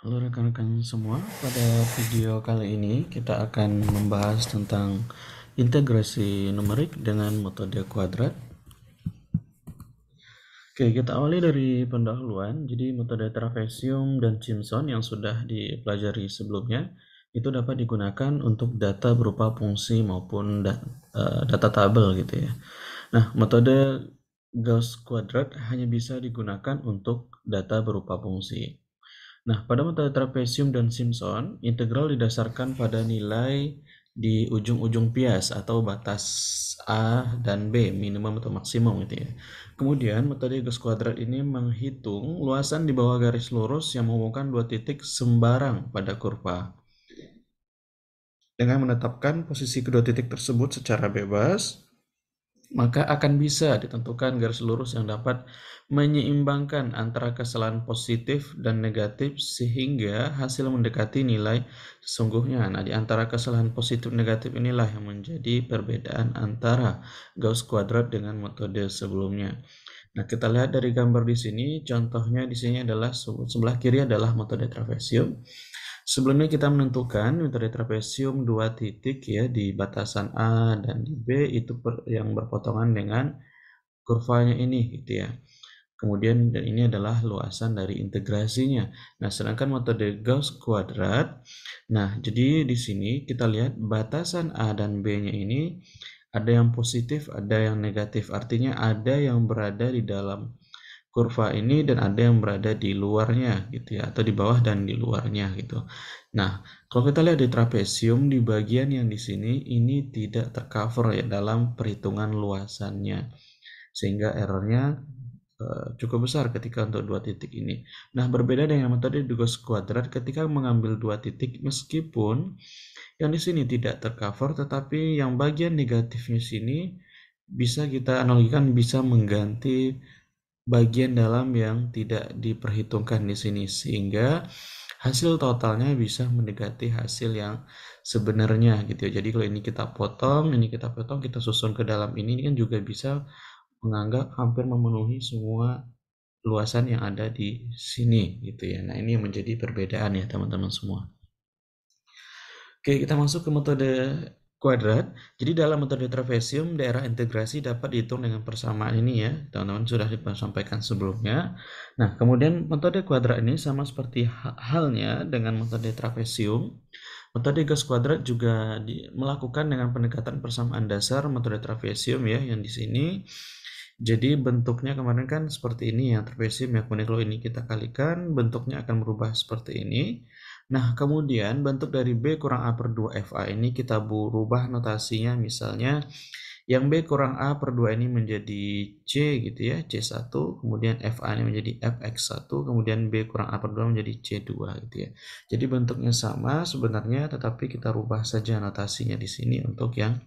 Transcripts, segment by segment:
Halo rekan-rekan semua, pada video kali ini kita akan membahas tentang integrasi numerik dengan metode kuadrat. Oke, kita awali dari pendahuluan. Jadi metode Trapezium dan Simpson yang sudah dipelajari sebelumnya itu dapat digunakan untuk data berupa fungsi maupun eh, data tabel gitu ya. Nah, metode Gauss kuadrat hanya bisa digunakan untuk data berupa fungsi. Nah, pada metode trapesium dan Simpson, integral didasarkan pada nilai di ujung-ujung pias atau batas A dan B, minimum atau maksimum gitu ya. Kemudian, metode Gauss kuadrat ini menghitung luasan di bawah garis lurus yang menghubungkan dua titik sembarang pada kurva. Dengan menetapkan posisi kedua titik tersebut secara bebas, maka akan bisa ditentukan garis lurus yang dapat menyeimbangkan antara kesalahan positif dan negatif sehingga hasil mendekati nilai sesungguhnya. Nah, di antara kesalahan positif negatif inilah yang menjadi perbedaan antara Gauss kuadrat dengan metode sebelumnya. Nah, kita lihat dari gambar di sini, contohnya di sini adalah sebelah kiri adalah metode trapesium. Sebelumnya kita menentukan metode trapesium dua titik ya di batasan A dan di B itu per, yang berpotongan dengan kurvanya ini gitu ya. Kemudian dan ini adalah luasan dari integrasinya. Nah, sedangkan metode Gauss kuadrat. Nah, jadi di sini kita lihat batasan A dan B-nya ini ada yang positif, ada yang negatif. Artinya ada yang berada di dalam kurva ini dan ada yang berada di luarnya gitu ya atau di bawah dan di luarnya gitu. Nah, kalau kita lihat di trapesium di bagian yang di sini ini tidak tercover ya dalam perhitungan luasannya. Sehingga errornya eh, cukup besar ketika untuk dua titik ini. Nah, berbeda dengan metode Dugos kuadrat ketika mengambil dua titik meskipun yang di sini tidak tercover tetapi yang bagian negatifnya sini bisa kita analogikan bisa mengganti bagian dalam yang tidak diperhitungkan di sini sehingga hasil totalnya bisa mendekati hasil yang sebenarnya gitu ya. Jadi kalau ini kita potong, ini kita potong, kita susun ke dalam ini, ini kan juga bisa menganggap hampir memenuhi semua luasan yang ada di sini gitu ya. Nah, ini yang menjadi perbedaan ya teman-teman semua. Oke, kita masuk ke metode kuadrat. Jadi dalam metode trapesium daerah integrasi dapat dihitung dengan persamaan ini ya, teman-teman sudah disampaikan sebelumnya. Nah, kemudian metode kuadrat ini sama seperti halnya dengan metode trapesium. Metode gas kuadrat juga di, melakukan dengan pendekatan persamaan dasar metode trapesium ya yang di sini. Jadi bentuknya kemarin kan seperti ini ya trapesium ya. Kemudian kalau ini kita kalikan bentuknya akan berubah seperti ini. Nah, kemudian bentuk dari B kurang A per 2 FA ini kita berubah notasinya misalnya yang B kurang A per 2 ini menjadi C gitu ya, C1, kemudian FA ini menjadi FX1, kemudian B kurang A per 2 menjadi C2 gitu ya. Jadi bentuknya sama sebenarnya tetapi kita rubah saja notasinya di sini untuk yang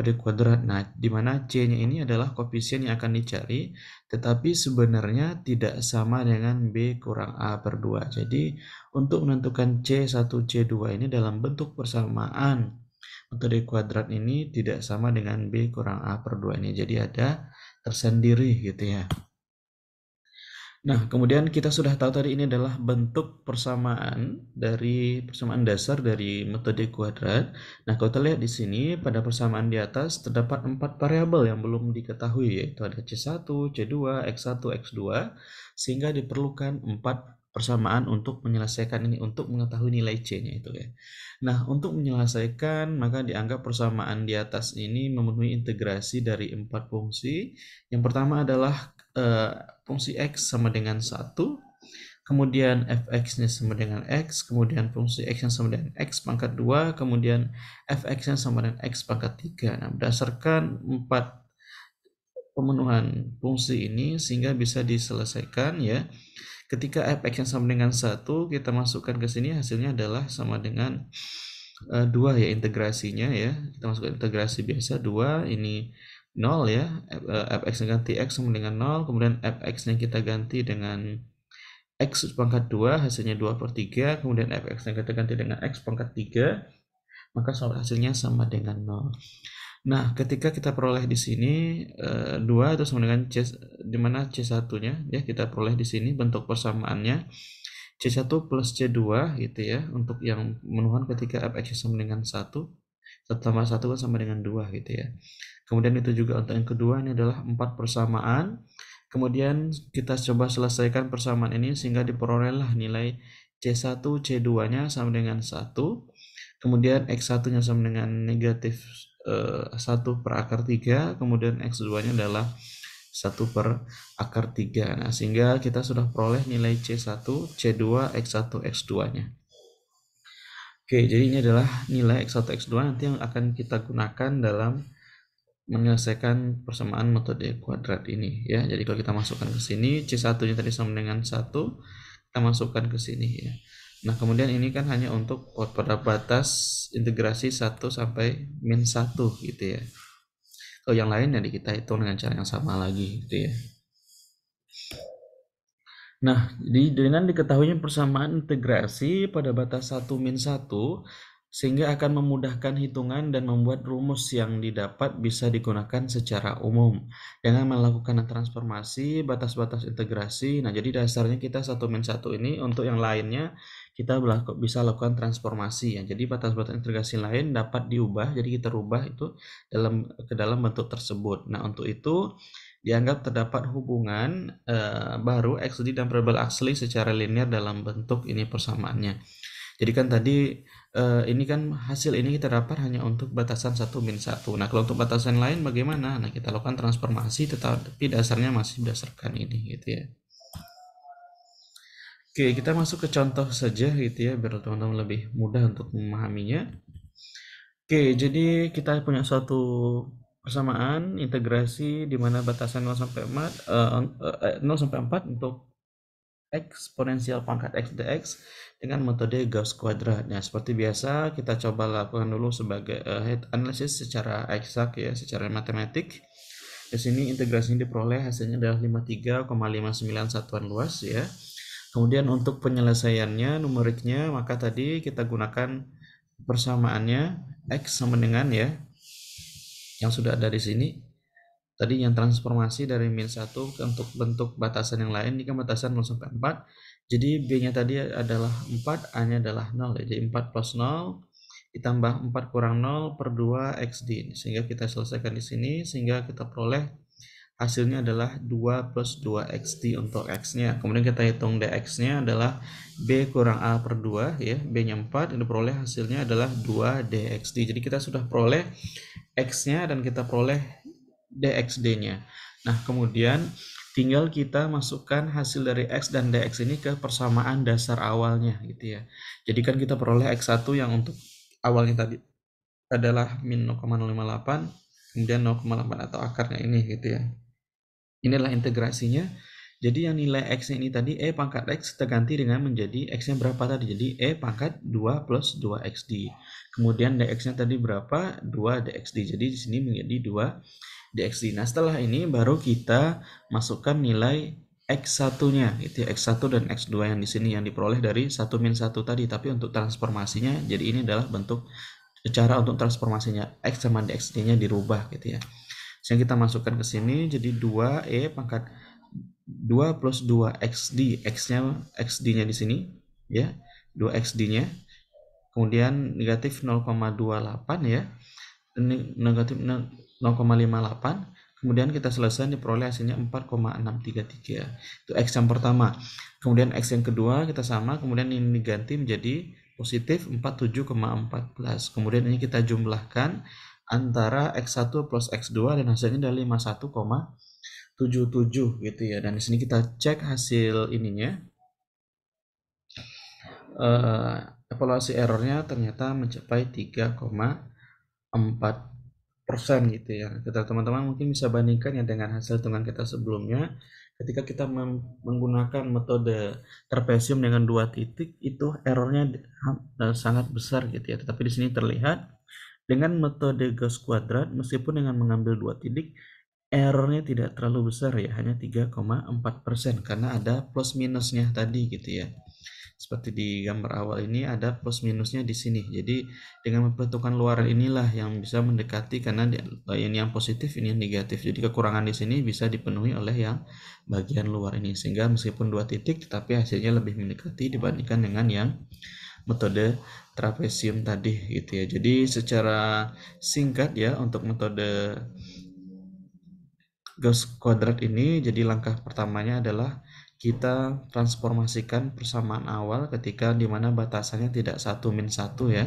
dari kuadrat. Nah, di mana C-nya ini adalah koefisien yang akan dicari, tetapi sebenarnya tidak sama dengan B kurang A per 2. Jadi, untuk menentukan C1, C2 ini dalam bentuk persamaan untuk kuadrat ini tidak sama dengan B kurang A per 2 ini. Jadi, ada tersendiri gitu ya. Nah, kemudian kita sudah tahu tadi ini adalah bentuk persamaan dari persamaan dasar dari metode kuadrat. Nah, kalau kita lihat di sini pada persamaan di atas terdapat empat variabel yang belum diketahui yaitu ada C1, C2, X1, X2 sehingga diperlukan empat persamaan untuk menyelesaikan ini untuk mengetahui nilai C-nya itu ya. Nah, untuk menyelesaikan maka dianggap persamaan di atas ini memenuhi integrasi dari empat fungsi. Yang pertama adalah Eh, fungsi x sama dengan 1 kemudian fx-nya sama dengan x, kemudian fungsi x-nya sama dengan x pangkat 2, kemudian fx-nya sama dengan x pangkat 3. Nah, berdasarkan 4 pemenuhan fungsi ini sehingga bisa diselesaikan ya. Ketika fx-nya sama dengan 1, kita masukkan ke sini hasilnya adalah sama dengan eh, dua ya integrasinya ya. Kita masukkan integrasi biasa 2, ini 0 ya fx eh, dengan x sama dengan 0 kemudian fx yang kita ganti dengan x pangkat 2 hasilnya 2 per 3 kemudian fx yang kita ganti dengan x pangkat 3 maka soal hasilnya sama dengan 0 nah ketika kita peroleh di sini 2 eh, itu sama dengan C dimana C1 nya ya kita peroleh di sini bentuk persamaannya C1 plus C2 gitu ya untuk yang menuhan ketika fx sama dengan 1 1 tambah 1 kan sama dengan 2 gitu ya Kemudian itu juga untuk yang kedua ini adalah empat persamaan. Kemudian kita coba selesaikan persamaan ini sehingga diperolehlah nilai C1, C2-nya sama dengan 1. Kemudian X1-nya sama dengan negatif eh, 1 per akar 3. Kemudian X2-nya adalah 1 per akar 3. Nah, sehingga kita sudah peroleh nilai C1, C2, X1, X2-nya. Oke, jadi ini adalah nilai X1, X2 nanti yang akan kita gunakan dalam menyelesaikan persamaan metode kuadrat ini ya. Jadi kalau kita masukkan ke sini C1-nya tadi sama dengan 1, kita masukkan ke sini ya. Nah, kemudian ini kan hanya untuk pada batas integrasi 1 sampai min 1 gitu ya. Kalau yang lain nanti ya, kita hitung dengan cara yang sama lagi gitu ya. Nah, di, dengan diketahuinya persamaan integrasi pada batas 1 min 1, sehingga akan memudahkan hitungan dan membuat rumus yang didapat bisa digunakan secara umum dengan melakukan transformasi batas-batas integrasi nah jadi dasarnya kita satu min satu ini untuk yang lainnya kita bisa lakukan transformasi ya jadi batas-batas integrasi lain dapat diubah jadi kita rubah itu dalam ke dalam bentuk tersebut nah untuk itu dianggap terdapat hubungan uh, baru XD dan variabel asli secara linear dalam bentuk ini persamaannya jadi kan tadi uh, ini kan hasil ini kita dapat hanya untuk batasan satu min satu. Nah kalau untuk batasan lain bagaimana? Nah kita lakukan transformasi tetapi dasarnya masih berdasarkan ini gitu ya. Oke kita masuk ke contoh saja gitu ya biar teman-teman lebih mudah untuk memahaminya. Oke jadi kita punya suatu persamaan integrasi di mana batasan 0 sampai 4 uh, 0 sampai 4 untuk eksponensial pangkat x dx dengan metode Gauss kuadrat. Nah, seperti biasa kita coba lakukan dulu sebagai uh, head analysis secara eksak ya, secara matematik. Di sini integrasinya diperoleh hasilnya adalah 53,59 satuan luas ya. Kemudian untuk penyelesaiannya numeriknya maka tadi kita gunakan persamaannya x sama dengan ya yang sudah ada di sini tadi yang transformasi dari min 1 ke untuk bentuk batasan yang lain ini kan batasan 0 sampai 4 jadi B nya tadi adalah 4 A nya adalah 0 ya. jadi 4 plus 0 ditambah 4 kurang 0 per 2 XD sehingga kita selesaikan di sini sehingga kita peroleh hasilnya adalah 2 plus 2 XD untuk X nya kemudian kita hitung DX nya adalah B kurang A per 2 ya B nya 4 ini peroleh hasilnya adalah 2 DXD jadi kita sudah peroleh X nya dan kita peroleh dxd-nya. Nah, kemudian tinggal kita masukkan hasil dari X dan DX ini ke persamaan dasar awalnya gitu ya. Jadi kan kita peroleh X1 yang untuk awalnya tadi adalah min 0,058 kemudian 0,8 atau akarnya ini gitu ya. Inilah integrasinya. Jadi yang nilai X ini tadi E pangkat X terganti dengan menjadi X-nya berapa tadi. Jadi E pangkat 2 plus 2XD. Kemudian DX-nya tadi berapa? 2 DXD. Jadi di sini menjadi 2 dx Nah setelah ini baru kita masukkan nilai X1-nya, itu X1 dan X2 yang di sini yang diperoleh dari 1 min 1 tadi. Tapi untuk transformasinya, jadi ini adalah bentuk cara untuk transformasinya. X sama dx nya dirubah gitu ya. Sehingga kita masukkan ke sini, jadi 2E pangkat 2 plus 2XD. X-nya, XD-nya di sini, ya. 2XD-nya. Kemudian negatif 0,28 ya. Ini negatif 0,58 kemudian kita selesai diperoleh hasilnya 4,633 itu X yang pertama kemudian X yang kedua kita sama kemudian ini diganti menjadi positif 47,14 kemudian ini kita jumlahkan antara X1 plus X2 dan hasilnya dari 51,77 gitu ya dan di sini kita cek hasil ininya eh, evaluasi errornya ternyata mencapai 3,4 persen gitu ya. Kita teman-teman mungkin bisa bandingkan ya dengan hasil teman kita sebelumnya. Ketika kita menggunakan metode terpesium dengan dua titik itu errornya e, sangat besar gitu ya. Tetapi di sini terlihat dengan metode Gauss kuadrat meskipun dengan mengambil dua titik errornya tidak terlalu besar ya hanya 3,4 persen karena ada plus minusnya tadi gitu ya seperti di gambar awal ini ada plus minusnya di sini. Jadi dengan memperhitungkan luaran inilah yang bisa mendekati karena ini yang positif ini yang negatif. Jadi kekurangan di sini bisa dipenuhi oleh yang bagian luar ini sehingga meskipun dua titik tetapi hasilnya lebih mendekati dibandingkan dengan yang metode trapesium tadi gitu ya. Jadi secara singkat ya untuk metode Gauss kuadrat ini jadi langkah pertamanya adalah kita transformasikan persamaan awal ketika dimana batasannya tidak satu min satu ya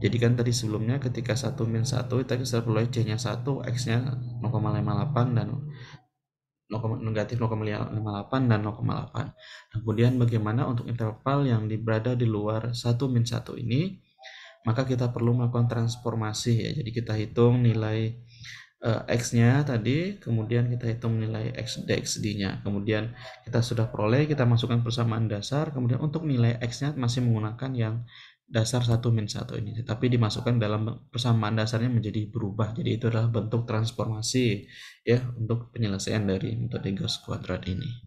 jadi kan tadi sebelumnya ketika satu min satu kita bisa perlu C nya 1 X nya 0,58 dan 0, negatif 0,58 dan 0,8 nah, kemudian bagaimana untuk interval yang berada di luar satu min satu ini maka kita perlu melakukan transformasi ya jadi kita hitung nilai Eh, X-nya tadi, kemudian kita hitung nilai X DXD-nya. Kemudian kita sudah peroleh, kita masukkan persamaan dasar, kemudian untuk nilai X-nya masih menggunakan yang dasar 1 min 1 ini. tetapi dimasukkan dalam persamaan dasarnya menjadi berubah. Jadi itu adalah bentuk transformasi ya untuk penyelesaian dari metode Gauss kuadrat ini.